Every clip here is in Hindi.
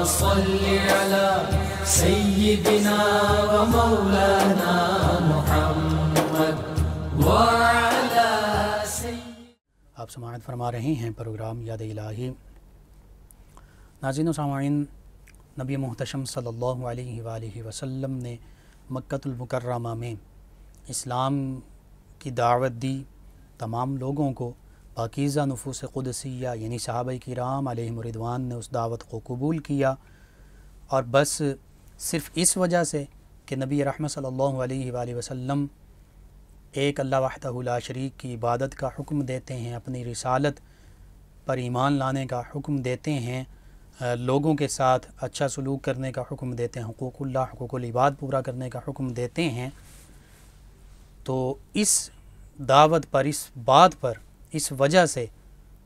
आप समात फरमा रहे हैं प्रोग्राम याद इलाही नाजिन सामाइन नबी महतशम सल्लल्लाहु अलैहि ने मक्तुलमकर्रमा में इस्लाम की दावत दी तमाम लोगों को पाकिज़ा नफूस क़ुदसिया यानी साहब राम मरिदवान ने उस दावत को कबूल किया और बस सिर्फ इस वजह से कि नबी रहमत वसम एक अल्लाह वाहता शरीक की इबादत का हुक्म देते हैं अपनी रिसालत पर ईमान लाने का हुक्म देते हैं लोगों के साथ अच्छा सलूक करने का हुक्म देते हैं हकूक़ल्ला हकूक़लबाद पूरा करने का हुक्म देते हैं तो इस दावत पर इस बात पर इस वजह से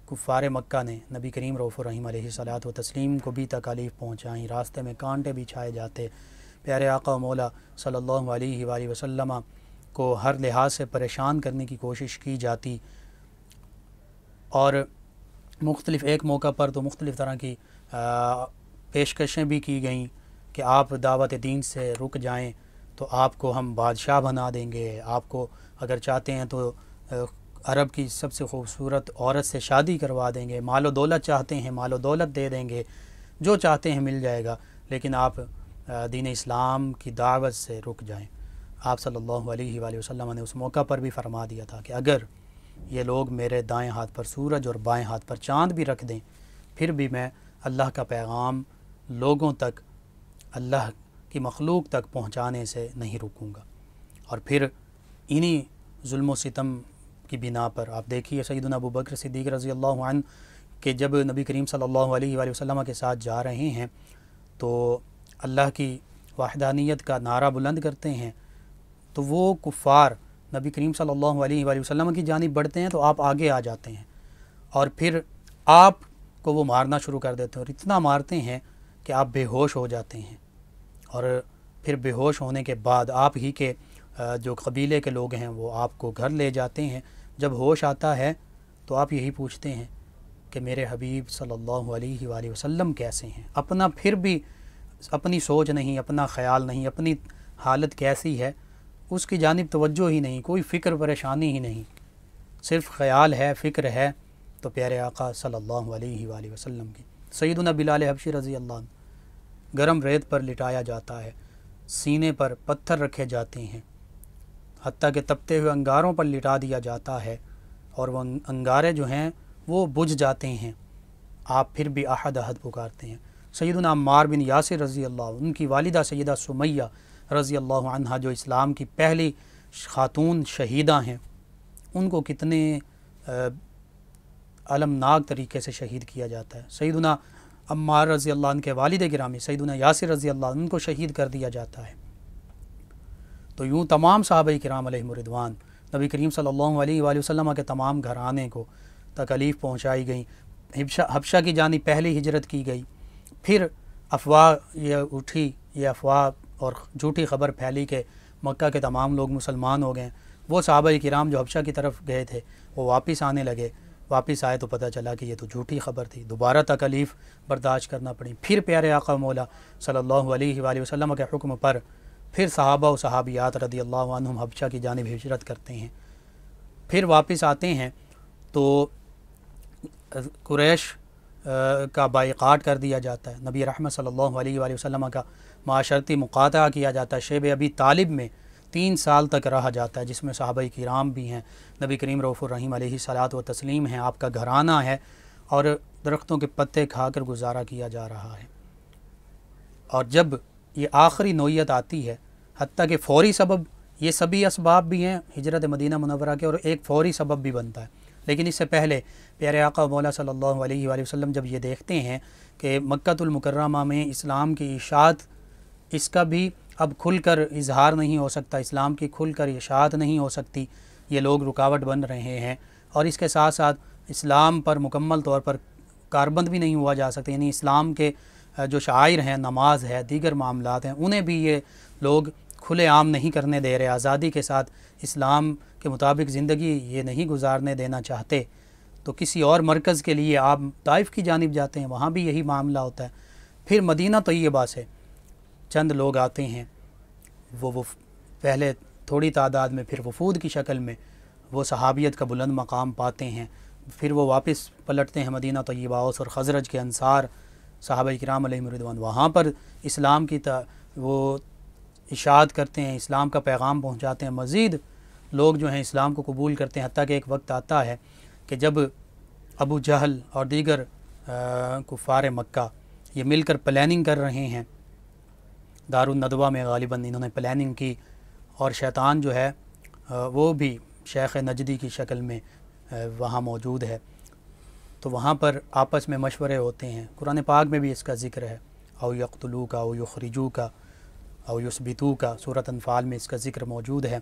कुफ़ार मक्का ने नबी करीम रहीम सलात व तस्लीम को भी तकालीफ़ पहुँचाई रास्ते में कांटे भी छाए जाते प्यारे आका मौला सल्लल्लाहु अलैहि वसल्लम को हर लिहाज से परेशान करने की कोशिश की जाती और मुख्तलिफ़ एक मौका पर तो मुख्तलिफ़ तरह की पेशकशें भी की गईं कि आप दावत दीन से रुक जाएँ तो आपको हम बादशाह बना देंगे आपको अगर चाहते हैं तो अरब की सबसे खूबसूरत औरत से शादी करवा देंगे मालो दौलत चाहते हैं मालो दौलत दे देंगे जो चाहते हैं मिल जाएगा लेकिन आप दीन इस्लाम की दावत से रुक जाएं आप सल्लल्लाहु अलैहि वसल्लम ने उस मौका पर भी फरमा दिया था कि अगर ये लोग मेरे दाएं हाथ पर सूरज और बाएं हाथ पर चांद भी रख दें फिर भी मैं अल्लाह का पैगाम लोगों तक अल्लाह की मखलूक तक पहुँचाने से नहीं रुकूँगा और फिर इन्हीं जुल्म सितम की बिना पर आप देखिए सईद अबू बकर सिद्दीक रज़ी अल्लाह के जब नबी करीम सल्ला वसलम के साथ जा रहे हैं तो अल्लाह की वाहदानियत का नारा बुलंद करते हैं तो वो कुफ़ार नबी करीम सल्ला वसलम की जानब बढ़ते हैं तो आप आगे आ जाते हैं और फिर आप को वो मारना शुरू कर देते हैं और इतना मारते हैं कि आप बेहोश हो जाते हैं और फिर बेहोश होने के बाद आप ही के जो कबीले के लोग हैं वो आपको घर ले जाते हैं जब होश आता है तो आप यही पूछते हैं कि मेरे हबीब सल्लल्लाहु अलैहि वसल्लम कैसे हैं अपना फिर भी अपनी सोच नहीं अपना ख्याल नहीं अपनी हालत कैसी है उसकी जानब तवज्जो ही नहीं कोई फ़िक्र परेशानी ही नहीं सिर्फ ख्याल है फ़िक्र है तो प्यारे आका सल्लल्लाहु अलैहि वसल्लम की सईदना बिलाल हबशी रज़ी अल्लाह गर्म रेत पर लिटाया जाता है सीने पर पत्थर रखे जाते हैं हती के तपते हुए अंगारों पर लिटा दिया जाता है और वह अं- अंगारे जो हैं वो बुझ जाते हैं आप फिर भी अहद अहद पुकारते हैं सैदना मार बिन यासिर रज़ी अल्लाह उनकी वालिदा सैदा सुमैया रज़ी अल्लाह अनहा जो इस्लाम की पहली ख़ातून शहीदा हैं उनको कितने अलमनाक तरीके से शहीद किया जाता है सैदुना अम्मा रज़ी अल्लाह के वालद गिरामी सैदुना यासिर रज़ी अल्लाह उनको शहीद कर दिया जाता है तो यूँ तमाम साहब कराम रिदवान नबी करीम सल्लल्लाहु के तमाम घराने को तकलीफ़ पहुँचाई गई हिब्शा हबशा की जानी पहली हिजरत की गई फिर अफवाह यह उठी ये अफवाह और झूठी खबर फैली के मक्का के तमाम लोग मुसलमान हो गए वो साहब कराम जो हबशा की तरफ गए थे वो वापस आने लगे वापस आए तो पता चला कि ये तो झूठी खबर थी दोबारा तकलीफ़ बर्दाश्त करना पड़ी फिर प्यारे आका मौला सल्ला अलैहि के हुक्म पर फिर सहाबा व सहाबियात रदी अल्लाह हबशा की जानब हजरत करते हैं फिर वापस आते हैं तो कुरैश का बाइकाट कर दिया जाता है नबी रहमत सल्लल्लाहु अलैहि वसल्लम का माशरती मुकाता किया जाता है शेब अभी तालिब में तीन साल तक रहा जाता है जिसमें साहब कराम भी हैं नबी करीम रफ़ुररहीम सलात व तस्लीम हैं आपका घराना है और दरख्तों के पत्ते खाकर गुजारा किया जा रहा है और जब ये आखिरी नोयत आती है हती कि फौरी सबब ये सभी इसबाब भी हैं हजरत मदीना मनवरा के और एक फौरी सबब भी बनता है लेकिन इससे पहले प्यारे आका मौला सल्लल्लाहु अलैहि वसल्लम जब ये देखते हैं कि मक्तुलमकरमा में इस्लाम की इशात इसका भी अब खुलकर इजहार नहीं हो सकता इस्लाम की खुलकर इशात नहीं हो सकती ये लोग रुकावट बन रहे हैं और इसके साथ साथ इस्लाम पर मुकम्मल तौर पर कारबंद भी नहीं हुआ जा सकता यानी इस्लाम के जो शायर हैं नमाज है दीगर मामला हैं उन्हें भी ये लोग खुलेआम नहीं करने दे रहे आज़ादी के साथ इस्लाम के मुताबिक ज़िंदगी ये नहीं गुजारने देना चाहते तो किसी और मरकज़ के लिए आप ताइफ की जानब जाते हैं वहाँ भी यही मामला होता है फिर मदीना बात से चंद लोग आते हैं वो वो पहले थोड़ी तादाद में फिर वफूद की शक्ल में वो सहाबियत का बुलंद मकाम पाते हैं फिर वो वापस पलटते हैं मदीना तयबाउस और खजरज के अनसार साहब कराम वहाँ पर इस्लाम की वो इशाद करते हैं इस्लाम का पैगाम पहुँचाते हैं मज़ीद लोग जो हैं इस्लाम को कबूल करते हैं हती कि एक वक्त आता है कि जब अबू जहल और दीगर कुफ़ार मक्का ये मिलकर प्लानिंग कर रहे हैं दारुलनदवा में गालिबा इन्होंने प्लानिंग की और शैतान जो है वो भी शेख नजदी की शक्ल में वहाँ मौजूद है तो वहाँ पर आपस में मशवरे होते हैं कुरान पाक में भी इसका ज़िक्र है अव यकतलू का अव यखरजू का और युसबितू का सूरत अनफाल में इसका जिक्र मौजूद है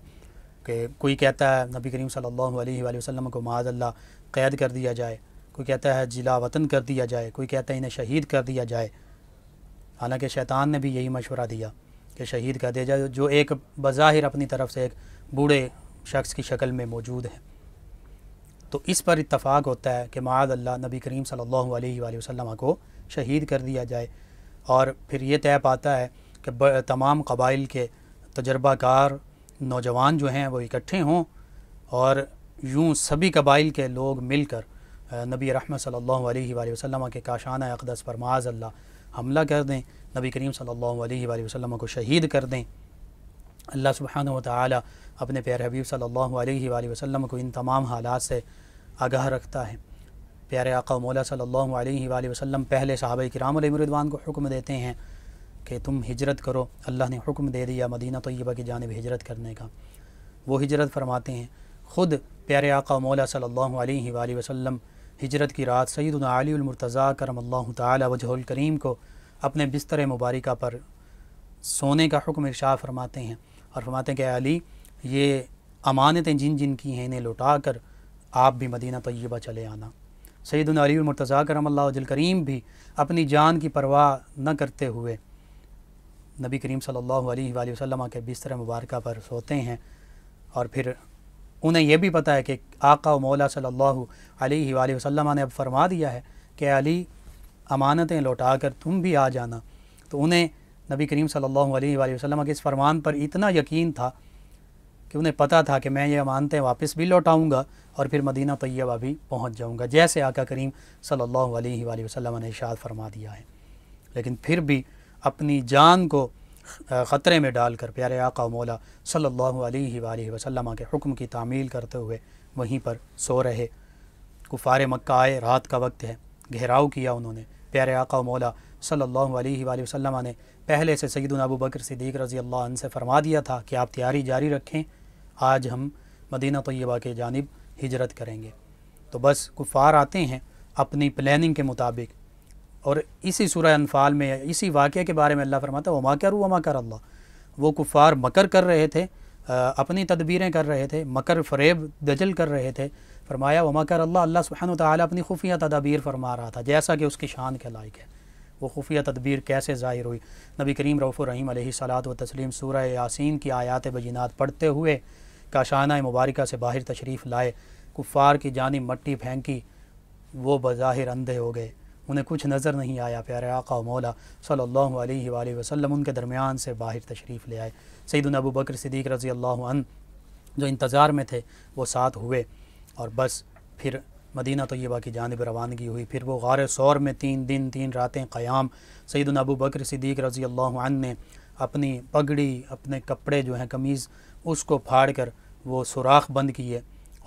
कि कोई कहता है नबी करीम सल्लल्लाहु अलैहि वसल्लम को माजल्ला कैद कर दिया जाए कोई कहता है जिला वतन कर दिया जाए कोई कहता है इन्हें शहीद कर दिया जाए हालांकि शैतान ने भी यही मशवरा दिया कि शहीद कर दिया जाए जो एक बज़ाहिर अपनी तरफ से एक बूढ़े शख्स की शक्ल में मौजूद है तो इस पर इतफ़ाक़ होता है कि माजल्ला नबी करीम सल्लल्लाहु अलैहि वसल्लम को शहीद कर दिया जाए और फिर ये तय पाता है कि तमाम कबाइल के तजर्बाकार नौजवान जो हैं वो इकट्ठे हों और यूँ सभी कबाइल के लोग मिलकर नबी रहमत सल्लल्लाहु अलैहि वसल्लम के काशाना अकदस पर माज अल्लाह हमला कर दें नबी करीम सल्लल्लाहु अलैहि वसल्लम को शहीद कर दें अल्लाह सुबहान ताली अपने प्यारे हबीब सल्लल्लाहु अलैहि वसल्लम को इन तमाम हालात से आगाह रखता है प्यारे आका मौला सल्लल्लाहु अलैहि वसल्लम पहले साहब कराम मरिदवान को हुक्म देते हैं कि तुम हिजरत करो अल्लाह ने हुक्म दे दिया मदीना तय्यबा की जानब हिजरत करने का वो हिजरत फरमाते हैं ख़ुद प्यारे आका मौला सल्लल्लाहु अलैहि वसल्लम हिजरत की रात सैदना अलीमरतज़ा करम अल्लाह तवजहल करीम को अपने बिस्तर मुबारक पर सोने का हुक्म इर्शा फरमाते हैं और फरमाते हैं कि अली ये अमानतें जिन जिन की हैं इन्हें लौटा कर आप भी मदीना तयबा चले आना सैदन अली करम अल्लाह करीम भी अपनी जान की परवाह न करते हुए नबी करीम सल्लल्लाहु अलैहि वसल्लम के बिस्तर मुबारक पर सोते हैं और फिर उन्हें यह भी पता है कि आका मौला सल्लल्लाहु अलैहि वसल्लम ने अब फरमा दिया है कि अली अमानतें लौटा कर तुम भी आ जाना तो उन्हें नबी करीम सल्लल्लाहु अलैहि वसल्लम के इस फरमान पर इतना यकीन था कि उन्हें पता था कि मैं ये अमानतें वापस भी लौटाऊँगा और फिर मदीना तैयबा भी पहुँच जाऊँगा जैसे आका करीम सल्लल्लाहु अलैहि वसल्लम ने इशाद फरमा दिया है लेकिन फिर भी अपनी जान को ख़तरे में डालकर प्यारे आका मौला सल्लल्लाहु अलैहि वसल्लम के हुक्म की तामील करते हुए वहीं पर सो रहे कुफार मक्का आए रात का वक्त है घेराव किया उन्होंने प्यारे आका मौला सल्लल्लाहु अलैहि वसल्लम ने पहले से सईद अबू बकर सिद्दीक रज़ी अल्लाह से फरमा दिया था कि आप तैयारी जारी रखें आज हम मदीना तय्यबा के जानब हिजरत करेंगे तो बस कुफार आते हैं अपनी प्लानिंग के मुताबिक और इसी सूर अनफाल में इसी वाक़े के बारे में अल्लाह फरमाता है वमा कर वमा कर अल्लाह वो कुफ़ार मकर कर रहे थे अपनी तदबीरें कर रहे थे मकर फरेब दजल कर रहे थे फरमाया वमा कर अल्लाह अल्लाह सुबहान ताली अपनी खुफिया तदबीर फरमा रहा था जैसा कि उसकी शान के लायक है वो खुफिया तदबीर कैसे ज़ाहिर हुई नबी करीम रऊफ़ रहीम सलात व तस्लीम सूर्य यासीन की आयात बजीनात पढ़ते हुए काशाना मुबारक से बाहर तशरीफ़ लाए कुफ़ार की जानी मट्टी फेंकी वो बज़ाहिर अंधे हो गए उन्हें कुछ नज़र नहीं आया प्यारे आका मौला सल्लल्लाहु अलैहि सल्ला वसल्लम उनके दरमियान से बाहर तशरीफ़ ले आए सईदन अबू बकर सिद्दीक रज़ी अल्लाह जो इंतज़ार में थे वो साथ हुए और बस फिर मदीना ये बाकी जानब रवानगी हुई फिर वो गार सौर में तीन दिन तीन रातें क़याम सईदन अबू बकर सिद्दीक रज़ी अल्लाह ने अपनी पगड़ी अपने कपड़े जो हैं कमीज़ उसको फाड़ कर वो सुराख बंद किए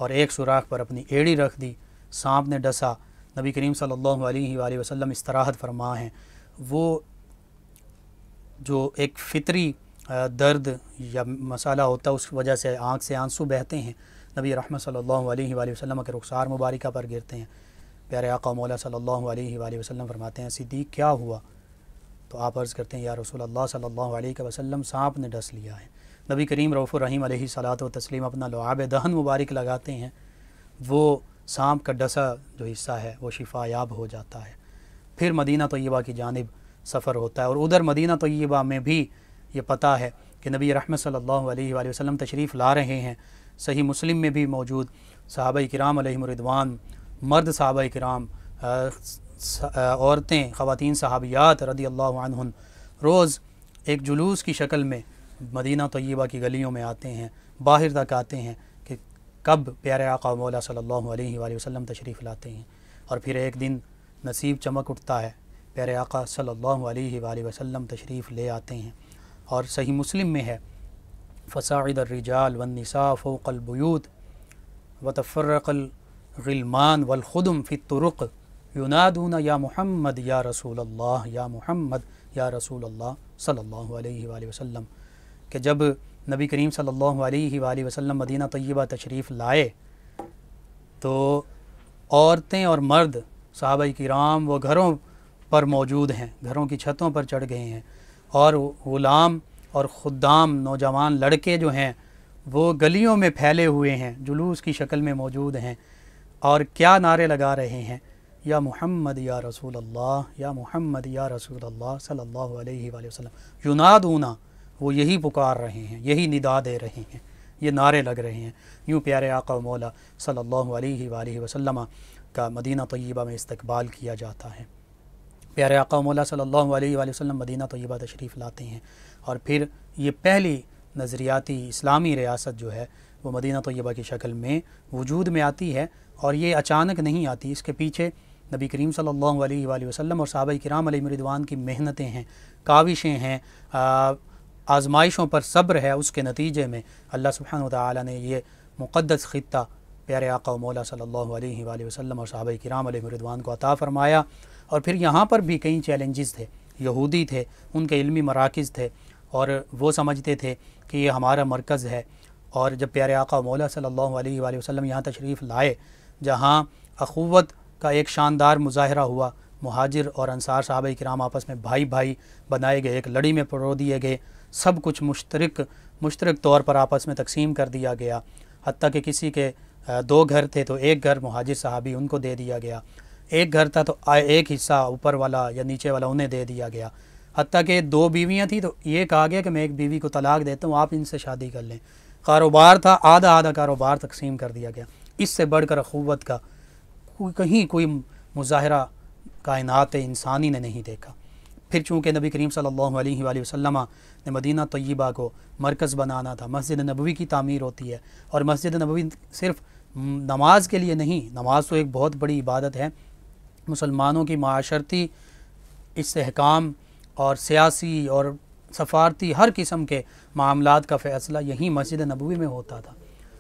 और एक सुराख पर अपनी एड़ी रख दी सांप ने डसा नबी करीम सल्लल्लाहु अलैहि वसल्लम इस्तराहत फरमा हैं वो जो एक फितरी दर्द या मसाला होता है उस वजह से आँख से आंसू बहते हैं नबी रहमत सल्लल्लाहु अलैहि वसल्लम के रुखसार मुबारक पर गिरते हैं प्यारे आका मौला सल्लल्लाहु अलैहि वसल्लम फरमाते हैं सिद्दीक क्या हुआ तो आप अर्ज़ करते हैं या रसूल अल्लाह सल्लल्लाहु अलैहि वसल्लम सांप ने डस लिया है नबी करीम रऊफ़ुर रहीम सलात व तस्लीम अपना लुआब दहन मुबारक लगाते हैं वो सांप का डसा जो हिस्सा है वो शिफा याब हो जाता है फिर मदीना तयबा की जानब सफ़र होता है और उधर मदीना तयबा में भी ये पता है कि नबी रहमत सल्लल्लाहु अलैहि वसल्लम तशरीफ़ ला रहे हैं सही मुस्लिम में भी मौजूद साहब कराम रिदवान मर्द साहब कराम औरतें ख़वान सहाबियात रदी अल्लाह रोज़ एक जुलूस की शक्ल में मदीना तयबा की गलियों में आते हैं बाहर तक आते हैं कब प्यारे आका मौला सल्लल्लाहु अलैहि वसल्लम तशरीफ़ लाते हैं और फिर एक दिन नसीब चमक उठता है प्यारे आका सल्लल्लाहु अलैहि वसल्लम तशरीफ़ ले आते हैं और सही मुस्लिम में है फ़सादर्रिजाल वनसा फ़ोकलबयूत वतफ़रकलमान वलखुदम फ़ितरक युनादून या मोहम्मद या रसूल अल्लाह या मोहम्मद या रसूल अल्लाह सल्लल्लाहु अलैहि वसल्लम के जब नबी करीम सल्लल्लाहु अलैहि वसल्लम मदीना तय्यबा तशरीफ़ लाए तो औरतें और मर्द की कराम वो घरों पर मौजूद हैं घरों की छतों पर चढ़ गए हैं और ग़ुलाम और ख़ुदाम नौजवान लड़के जो हैं वो गलियों में फैले हुए हैं जुलूस की शक्ल में मौजूद हैं और क्या नारे लगा रहे हैं या मोहम्मद या रसूल अल्लाह या मोहम्मद या रसूल अल्लाह सल्लल्लाहु अलैहि वसल्लम युनादूना वो यही पुकार रहे हैं यही निदा दे रहे हैं ये नारे लग रहे हैं यूँ प्यारे आका मौला सल्लल्लाहु अलैहि सल्ला वसल्लम का मदीना तयबा में इस्तकबाल किया जाता है प्यारे आका मौला सल्लल्लाहु अलैहि वसल्लम मदीना तयबा तशरीफ़ लाते हैं और फिर ये पहली नज़रियाती इस्लामी रियासत जो है वो मदीना तयबा की शक्ल में वजूद में आती है और ये अचानक नहीं आती इसके पीछे नबी करीम सल्लल्लाहु अलैहि वसल्लम और साहब कराम मरिदवान की मेहनतें हैं काविशें हैं आजमाइशों पर सब्र है उसके नतीजे में अल्लाह सुबहान ताली ने यह मुक़दस ख़िता प्यारे आका मौला सल्ला वसम और साहब कराम रिदवान को अता फ़रमाया और फिर यहाँ पर भी कई चैलेंजेस थे यहूदी थे उनके इल्मी मराकज़ थे और वो समझते थे कि ये हमारा मरकज़ है और जब प्यारे आका मौला सल्ला वसलम यहाँ तशरीफ़ लाए जहाँ अख़ुवत का एक शानदार मुजाहरा हुआ मुहाजिर और अंसार साहब कराम आपस में भाई भाई बनाए गए एक लड़ी में परो दिए गए सब कुछ मुश्तरक मुश्तरक तौर पर आपस में तकसीम कर दिया गया हती कि किसी के दो घर थे तो एक घर महाजिर साहबी उनको दे दिया गया एक घर था तो एक हिस्सा ऊपर वाला या नीचे वाला उन्हें दे दिया गया हती कि दो बीवियाँ थी तो ये कहा गया कि मैं एक बीवी को तलाक देता हूँ आप इनसे शादी कर लें कारोबार था आधा आधा कारोबार तकसीम कर दिया गया इससे बढ़कर अखूवत का कहीं कोई मुजाहरा कायनात इंसानी ने नहीं देखा फिर चूँकि नबी करीम सल्लल्लाहु अलैहि वसल्लम ने मदीना तय्यबा को मरकज़ बनाना था मस्जिद नबवी की तमीर होती है और मस्जिद नबवी सिर्फ नमाज के लिए नहीं नमाज तो एक बहुत बड़ी इबादत है मुसलमानों की माशरती इसकाम और सियासी और सफारती हर किस्म के मामला का फ़ैसला यहीं मस्जिद नबवी में होता था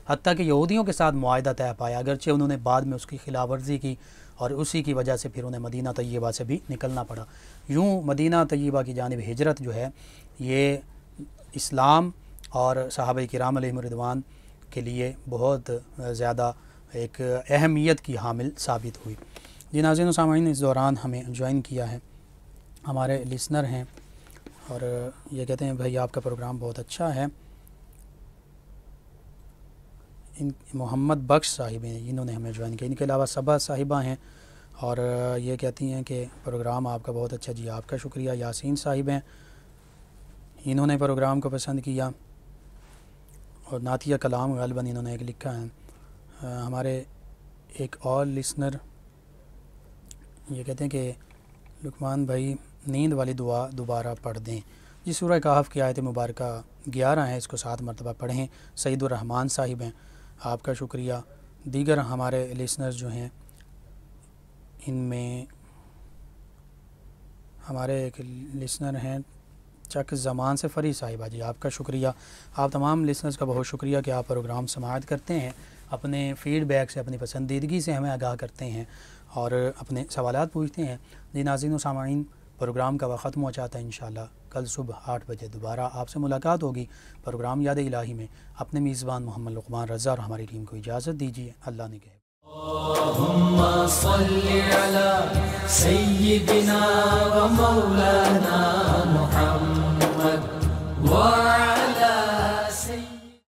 हती कि यहूदियों के साथ मुआदा तय पाया अगरचे उन्होंने बाद में उसकी खिलाफ वर्जी की और उसी की वजह से फिर उन्हें मदीना तय्यबा से भी निकलना पड़ा यूँ मदीना तय्यबा की जानब हजरत जो है ये इस्लाम और साहब कराम रिदवान के लिए बहुत ज़्यादा एक अहमियत की हामिल साबित हुई जी नाजिन सामीन इस दौरान हमें ज्वाइन किया है हमारे लिसनर हैं और ये कहते हैं भाई आपका प्रोग्राम बहुत अच्छा है इन मोहम्मद बख्श साहिब हैं इन्होंने हमें ज्वाइन किया इनके अलावा सबा साहिबा हैं और ये कहती हैं कि प्रोग्राम आपका बहुत अच्छा जी आपका शुक्रिया यासीन साहिब हैं इन्होंने प्रोग्राम को पसंद किया और नातिया कलाम गलबन इन्होंने एक लिखा है आ, हमारे एक और लिसनर ये कहते हैं कि लुकमान भाई नींद वाली दुआ दोबारा पढ़ दें जी सूर्य कहफ़ की आयत मुबारक ग्यारह हैं इसको सात मरतबा पढ़ें सईदुररहमान साहिब हैं आपका शुक्रिया दीगर हमारे लिसनर्स जो हैं इनमें हमारे एक लिसनर हैं चक जमान से फ़री साहिबा जी आपका शुक्रिया आप तमाम लिसनर्स का बहुत शुक्रिया कि आप प्रोग्राम समाप्त करते हैं अपने फीडबैक से अपनी पसंदीदगी से हमें आगाह करते हैं और अपने सवाल पूछते हैं जी नाजिन सामाइन प्रोग्राम का वक्त जाता है इन कल सुबह आठ बजे दोबारा आपसे मुलाकात होगी प्रोग्राम याद इलाही में अपने मेज़बान मोहम्मद लकमान रजा और हमारी टीम को इजाज़त दीजिए अल्लाह ने कहे